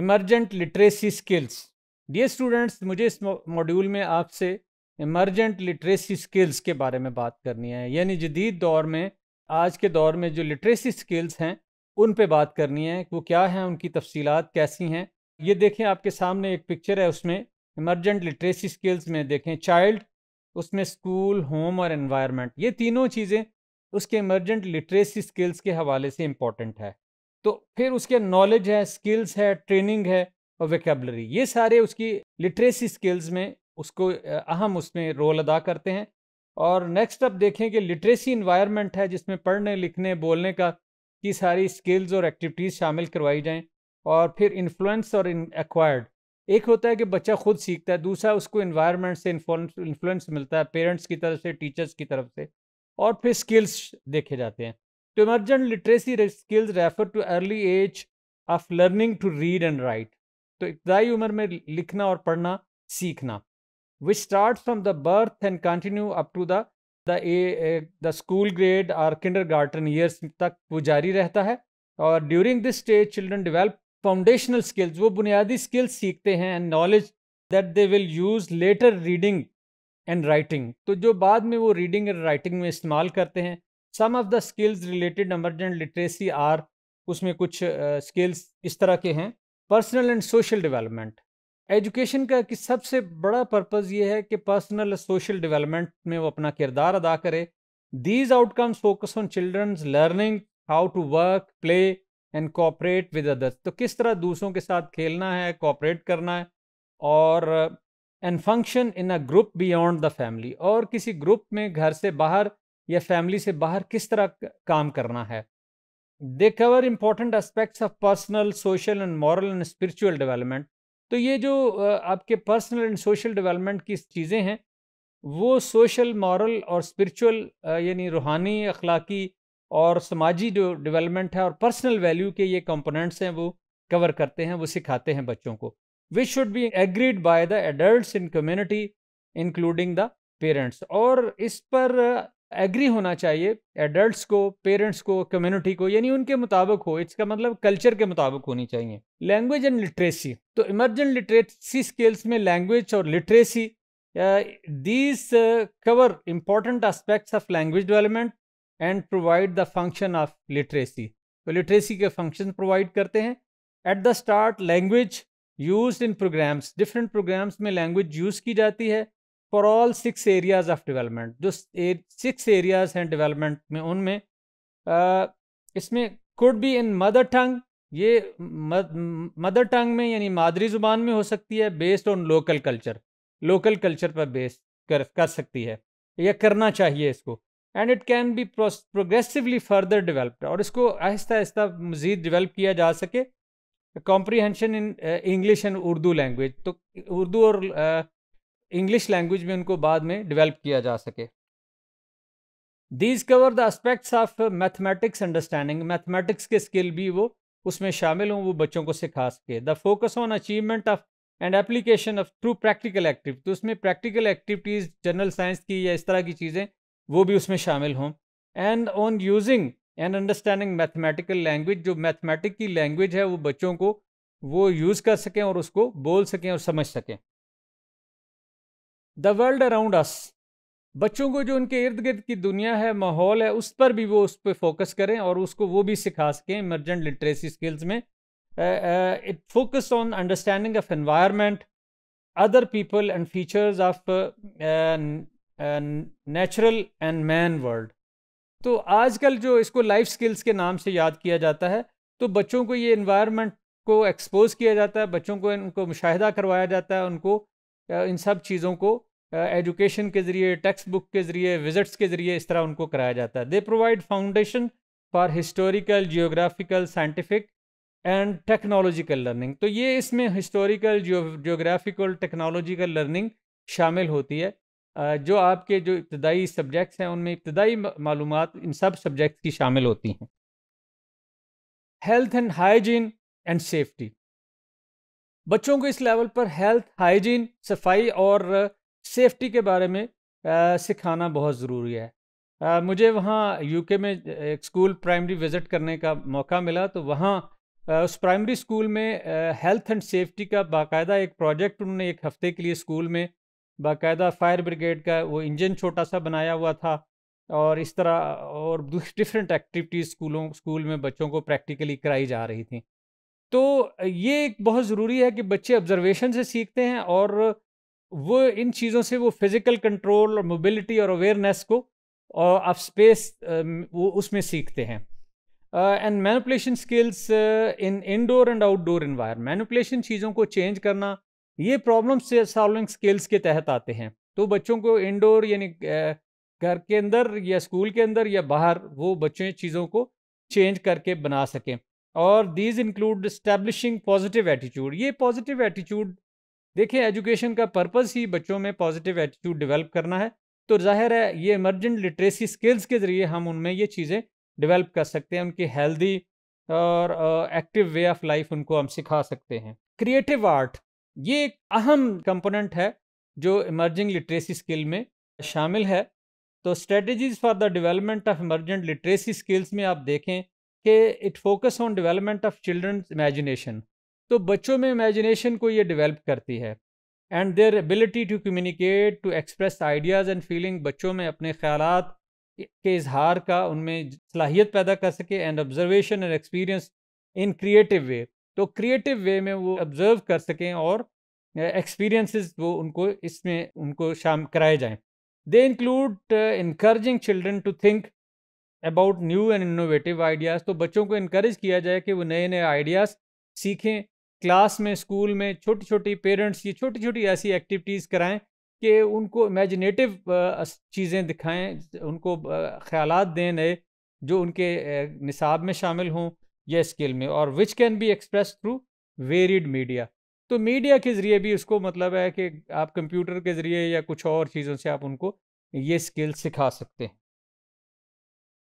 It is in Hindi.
emergent literacy skills dear students मुझे इस मॉड्यूल में आपसे इमरजेंट लिटरेसी स्किल्स के बारे में बात करनी है यानी जदीद दौर में आज के दौर में जो लिटरेसी स्किल्स हैं उन पे बात करनी है वो क्या हैं उनकी तफसीलात कैसी हैं ये देखें आपके सामने एक पिक्चर है उसमें इमरजेंट लिटरेसी स्किल्स में देखें चाइल्ड उसमें स्कूल होम और इन्वायरमेंट ये तीनों चीज़ें उसके इमरजेंट लिटरेसी स्किल्स के हवाले से इम्पॉर्टेंट है तो फिर उसके नॉलेज है स्किल्स है ट्रेनिंग है और वेकेबलरी ये सारे उसकी लिटरेसी स्किल्स में उसको अहम उसमें रोल अदा करते हैं और नेक्स्ट अब देखें कि लिटरेसी इन्वायरमेंट है जिसमें पढ़ने लिखने बोलने का की सारी स्किल्स और एक्टिविटीज़ शामिल करवाई जाएं और फिर इन्फ्लुएंस और एक्वायर्ड एक होता है कि बच्चा खुद सीखता है दूसरा उसको इन्वायरमेंट से इन्फ्लुएंस मिलता है पेरेंट्स की तरफ से टीचर्स की तरफ से और फिर स्किल्स देखे जाते हैं to emergent literacy skills refer to early age of learning to read and write तो इब्तदाई उम्र में लिखना और पढ़ना सीखना which start from the birth and continue up to the the school grade और किंडर गार्डन ईयर्स तक वो जारी रहता है और during this stage children develop foundational skills वो बुनियादी स्किल्स सीखते हैं and knowledge that they will use later reading and writing तो जो बाद में वो रीडिंग एंड राइटिंग में इस्तेमाल करते हैं some of the skills related emergent literacy are उसमें कुछ स्किल्स इस तरह के हैं personal and social development education का कि सबसे बड़ा पर्पज़ ये है कि पर्सनल सोशल डेवलपमेंट में वो अपना किरदार अदा करे these outcomes focus on children's learning how to work play and cooperate with others तो किस तरह दूसरों के साथ खेलना है कॉपरेट करना है और and function in a group beyond the family और किसी ग्रुप में घर से बाहर या फैमिली से बाहर किस तरह काम करना है they cover important aspects of personal social and moral and spiritual development तो ये जो आपके पर्सनल एंड सोशल डेवलपमेंट की चीज़ें हैं वो सोशल मॉरल और स्पिरिचुअल यानी रूहानी अखलाकी और समाजी जो डेवलपमेंट है और पर्सनल वैल्यू के ये कंपोनेंट्स हैं वो कवर करते हैं वो सिखाते हैं बच्चों को which should be agreed by the adult in community including the parents और इस पर एग्री होना चाहिए एडल्ट्स को पेरेंट्स को कम्युनिटी को यानी उनके मुताबिक हो इसका मतलब कल्चर के मुताबिक होनी चाहिए लैंग्वेज एंड लिटरेसी तो इमरजेंट लिटरेसी स्किल्स में लैंग्वेज और literacy these cover important aspects of language development and provide the function of literacy तो लिटरेसी के फंक्शन प्रोवाइड करते हैं at the start language use in programs different programs में लैंग्वेज यूज़ की जाती है for all six areas of development जो सिक्स एरियाज हैं डेवलपमेंट में उनमें इसमें could be in mother tongue ये मदर टंग में यानी मादरी ज़ुबान में हो सकती है based on local culture local culture पर बेस कर कर सकती है या करना चाहिए इसको and it can be progressively further developed और इसको आहिस्ता आहिस्ता मज़ीद डेवलप किया जा सके comprehension in English and Urdu language तो उर्दू और uh, इंग्लिश लैंग्वेज में उनको बाद में डेवलप किया जा सके these cover the aspects of mathematics understanding mathematics के स्किल भी वो उसमें शामिल हों वो बच्चों को सिखा सके the focus on achievement of and application of through practical activity उसमें प्रैक्टिकल एक्टिविटीज़ जनरल साइंस की या इस तरह की चीज़ें वो भी उसमें शामिल हों and on using and understanding mathematical language जो मैथमेटिक की लैंग्वेज है वो बच्चों को वो यूज़ कर सकें और उसको बोल सकें और समझ सकें द वर्ल्ड अराउंड अस बच्चों को जो उनके इर्द गिर्द की दुनिया है माहौल है उस पर भी वो उस पर फोकस करें और उसको वो भी सिखा सकें इमरजेंट लिटरेसी स्किल्स में it focus on understanding of environment other people and features of natural and man world तो आजकल जो इसको लाइफ स्किल्स के नाम से याद किया जाता है तो बच्चों को ये इन्वायरमेंट को एक्सपोज किया जाता है बच्चों को इनको मुशाह करवाया जाता है उनको इन सब चीज़ों को एजुकेशन के ज़रिए टेक्स्ट बुक के ज़रिए विजिट्स के ज़रिए इस तरह उनको कराया जाता है they provide foundation for historical geographical scientific and technological learning तो ये इसमें हिस्टोरिकल जियोग्राफिकल टेक्नोलॉजिकल लर्निंग शामिल होती है जो आपके जो इब्तदाई सब्जेक्ट्स हैं उनमें इब्तदाई मालूम इन सब सब्जेक्ट्स की शामिल होती हैं health and hygiene and safety बच्चों को इस लेवल पर हेल्थ हाइजीन सफाई और सेफ्टी के बारे में आ, सिखाना बहुत ज़रूरी है आ, मुझे वहाँ यूके में एक स्कूल प्राइमरी विज़िट करने का मौका मिला तो वहाँ उस प्राइमरी स्कूल में हेल्थ एंड सेफ्टी का बाकायदा एक प्रोजेक्ट उन्होंने एक हफ़्ते के लिए स्कूल में बाकायदा फायर ब्रिगेड का वो इंजन छोटा सा बनाया हुआ था और इस तरह और डिफरेंट एक्टिविटीज़ स्कूलों स्कूल में बच्चों को प्रैक्टिकली कराई जा रही थी तो ये एक बहुत ज़रूरी है कि बच्चे ऑब्जर्वेशन से सीखते हैं और वो इन चीज़ों से वो फिज़िकल कंट्रोल और मोबिलिटी और अवेयरनेस को और आप स्पेस वो उसमें सीखते हैं and manipulation skills in indoor and outdoor environment manipulation चीज़ों को चेंज करना ये प्रॉब्लम से सॉल्विंग स्किल्स के तहत आते हैं तो बच्चों को इनडोर यानी घर के अंदर या स्कूल के अंदर या बाहर वो बच्चों चीज़ों को चेंज करके बना सकें और these include establishing positive attitude ये पॉजिटिव एटीट्यूड देखें एजुकेशन का पर्पज़ ही बच्चों में पॉजिटिव एटीट्यूड डेवलप करना है तो जाहिर है ये इमरजेंट लिटरेसी स्किल्स के ज़रिए हम उनमें ये चीज़ें डेवलप कर सकते हैं उनकी हेल्दी और एक्टिव वे ऑफ लाइफ उनको हम सिखा सकते हैं क्रिएटिव आर्ट ये एक अहम कंपोनेंट है जो इमर्जिंग लिटरेसी स्किल में शामिल है तो strategies for the development of emergent literacy skills में आप देखें कि it focus on development of children imagination तो बच्चों में इमेजिनेशन को ये डेवलप करती है and their ability to communicate to express ideas and feeling बच्चों में अपने ख्याल के इजहार का उनमें सलाहियत पैदा कर सके and observation and experience in creative way तो क्रिएटिव वे में वो ऑब्ज़र्व कर सकें और एक्सपीरियंसिस वो उनको इसमें उनको शाम कराए जाएँ they include encouraging children to think about new and innovative ideas तो बच्चों को इनक्रेज किया जाए कि वो नए नए आइडियाज़ सीखें क्लास में स्कूल में छोटी छोटी पेरेंट्स की छोटी छोटी ऐसी एक्टिविटीज़ कराएं कि उनको इमेजिनेटिव चीज़ें दिखाएं उनको ख्याल दें नए जो उनके निसाब में शामिल हों या स्किल में और which can be express through varied media तो मीडिया के ज़रिए भी उसको मतलब है कि आप कंप्यूटर के ज़रिए या कुछ और चीज़ों से आप उनको ये स्किल सिखा सकते हैं